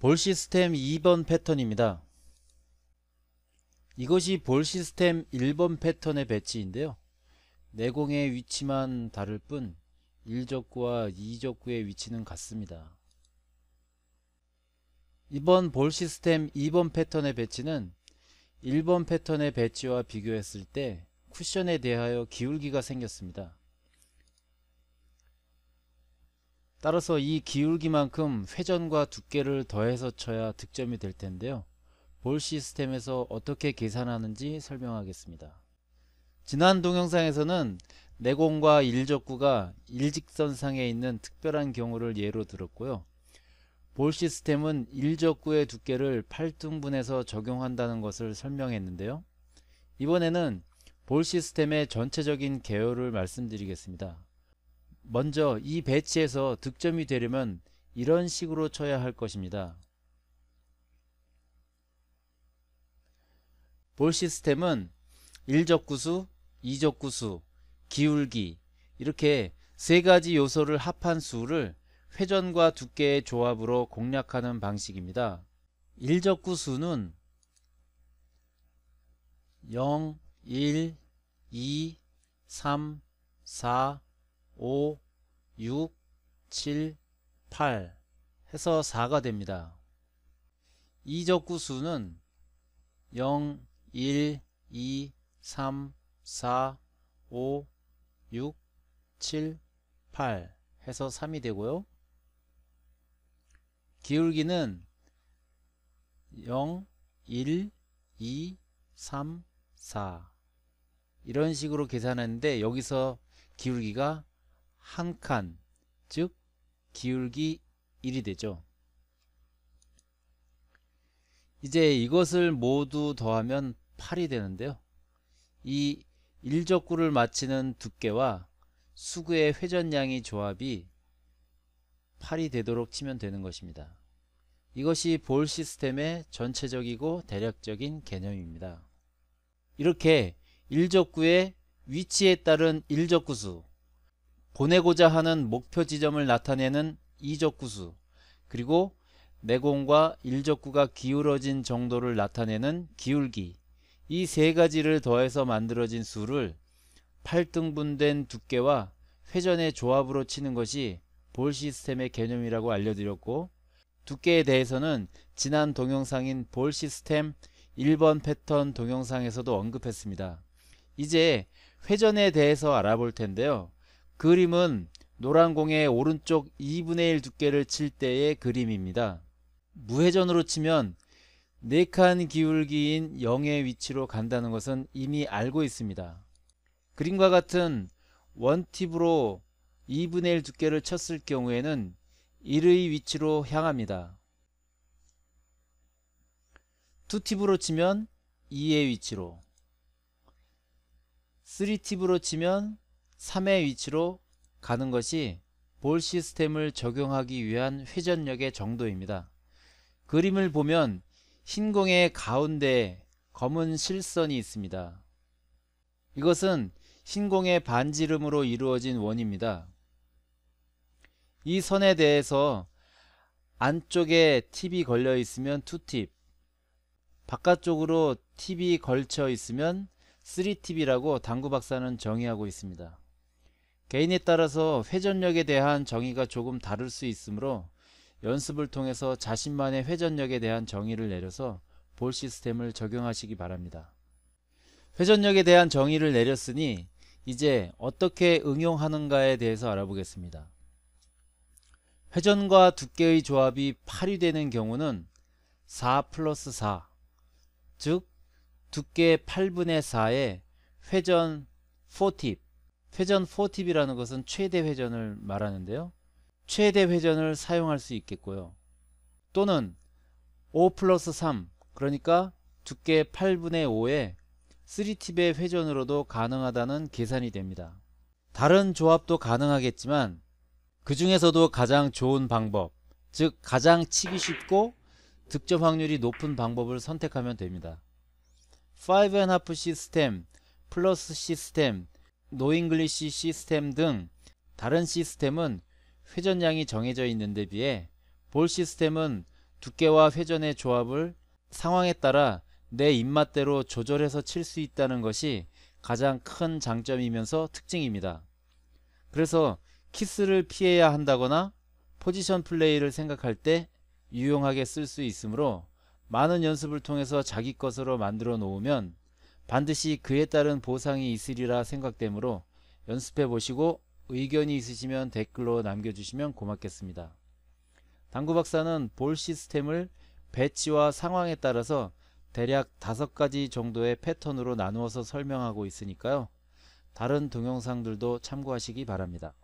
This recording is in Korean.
볼 시스템 2번 패턴입니다. 이것이 볼 시스템 1번 패턴의 배치인데요. 내공의 위치만 다를 뿐 1적구와 2적구의 위치는 같습니다. 이번 볼 시스템 2번 패턴의 배치는 1번 패턴의 배치와 비교했을 때 쿠션에 대하여 기울기가 생겼습니다. 따라서 이 기울기만큼 회전과 두께를 더해서 쳐야 득점이 될 텐데요. 볼 시스템에서 어떻게 계산하는지 설명하겠습니다. 지난 동영상에서는 내공과 일적구가 일직선상에 있는 특별한 경우를 예로 들었고요. 볼 시스템은 일적구의 두께를 8등분해서 적용한다는 것을 설명했는데요. 이번에는 볼 시스템의 전체적인 개요를 말씀드리겠습니다. 먼저 이 배치에서 득점이 되려면 이런 식으로 쳐야 할 것입니다. 볼 시스템은 1적구수, 2적구수, 기울기 이렇게 세 가지 요소를 합한 수를 회전과 두께의 조합으로 공략하는 방식입니다. 1적구 수는 0, 1, 2, 3, 4, 5, 6, 7, 8 해서 4가 됩니다. 이적구수는 0, 1, 2, 3, 4, 5, 6, 7, 8 해서 3이 되고요. 기울기는 0, 1, 2, 3, 4 이런 식으로 계산하는데 여기서 기울기가 한 칸, 즉 기울기 1이 되죠. 이제 이것을 모두 더하면 8이 되는데요. 이 1적구를 맞치는 두께와 수구의 회전량이 조합이 8이 되도록 치면 되는 것입니다. 이것이 볼 시스템의 전체적이고 대략적인 개념입니다. 이렇게 1적구의 위치에 따른 1적구수 보내고자 하는 목표 지점을 나타내는 이적구수 그리고 내공과 일적구가 기울어진 정도를 나타내는 기울기 이 세 가지를 더해서 만들어진 수를 8등분된 두께와 회전의 조합으로 치는 것이 볼 시스템의 개념이라고 알려드렸고 두께에 대해서는 지난 동영상인 볼 시스템 1번 패턴 동영상에서도 언급했습니다. 이제 회전에 대해서 알아볼 텐데요. 그림은 노란 공의 오른쪽 2분의 1 두께를 칠 때의 그림입니다. 무회전으로 치면 4칸 기울기인 0의 위치로 간다는 것은 이미 알고 있습니다. 그림과 같은 원팁으로 2분의 1 두께를 쳤을 경우에는 1의 위치로 향합니다. 2팁으로 치면 2의 위치로 3팁으로 치면 3의 위치로 가는 것이 볼 시스템을 적용하기 위한 회전력의 정도입니다. 그림을 보면 흰 공의 가운데에 검은 실선이 있습니다. 이것은 흰 공의 반지름으로 이루어진 원입니다. 이 선에 대해서 안쪽에 팁이 걸려 있으면 2팁, 바깥쪽으로 팁이 걸쳐 있으면 3팁이라고 당구 박사는 정의하고 있습니다. 개인에 따라서 회전력에 대한 정의가 조금 다를 수 있으므로 연습을 통해서 자신만의 회전력에 대한 정의를 내려서 볼 시스템을 적용하시기 바랍니다. 회전력에 대한 정의를 내렸으니 이제 어떻게 응용하는가에 대해서 알아보겠습니다. 회전과 두께의 조합이 8이 되는 경우는 4 플러스 4, 즉 두께 8분의 4의 회전 4팁, 회전 4TV라는 것은 최대 회전을 말하는데요. 최대 회전을 사용할 수 있겠고요. 또는 5 플러스 3 그러니까 두께 8분의 5에 3팁의 회전으로도 가능하다는 계산이 됩니다. 다른 조합도 가능하겠지만 그 중에서도 가장 좋은 방법 즉 가장 치기 쉽고 득점 확률이 높은 방법을 선택하면 됩니다. 5.5 시스템 플러스 시스템 노잉글리시 시스템 등 다른 시스템은 회전량이 정해져 있는 데 비해 볼 시스템은 두께와 회전의 조합을 상황에 따라 내 입맛대로 조절해서 칠 수 있다는 것이 가장 큰 장점이면서 특징입니다. 그래서 키스를 피해야 한다거나 포지션 플레이를 생각할 때 유용하게 쓸 수 있으므로 많은 연습을 통해서 자기 것으로 만들어 놓으면 반드시 그에 따른 보상이 있으리라 생각되므로 연습해 보시고 의견이 있으시면 댓글로 남겨주시면 고맙겠습니다. 당구박사는 볼 시스템을 배치와 상황에 따라서 대략 5가지 정도의 패턴으로 나누어서 설명하고 있으니까요. 다른 동영상들도 참고하시기 바랍니다.